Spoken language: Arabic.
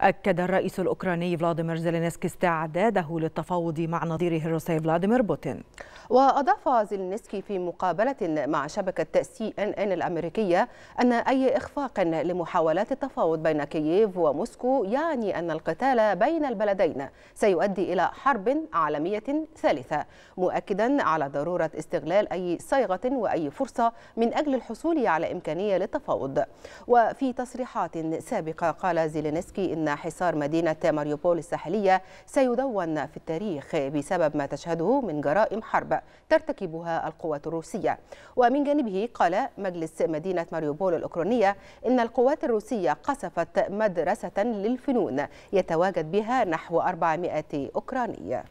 أكد الرئيس الأوكراني فلاديمير زيلينسكي استعداده للتفاوض مع نظيره الروسي فلاديمير بوتين وأضاف زلنسكي في مقابلة مع شبكة سي إن إن الأمريكية أن أي إخفاق لمحاولات التفاوض بين كييف وموسكو يعني أن القتال بين البلدين سيؤدي إلى حرب عالمية ثالثة مؤكدا على ضرورة استغلال أي صيغة وأي فرصة من أجل الحصول على إمكانية للتفاوض وفي تصريحات سابقة قال زيلينسكي إن حصار مدينة ماريوبول الساحلية سيدون في التاريخ بسبب ما تشهده من جرائم حرب ترتكبها القوات الروسية ومن جانبه قال مجلس مدينة ماريوبول الأوكرانية إن القوات الروسية قصفت مدرسة للفنون يتواجد بها نحو 400 أوكراني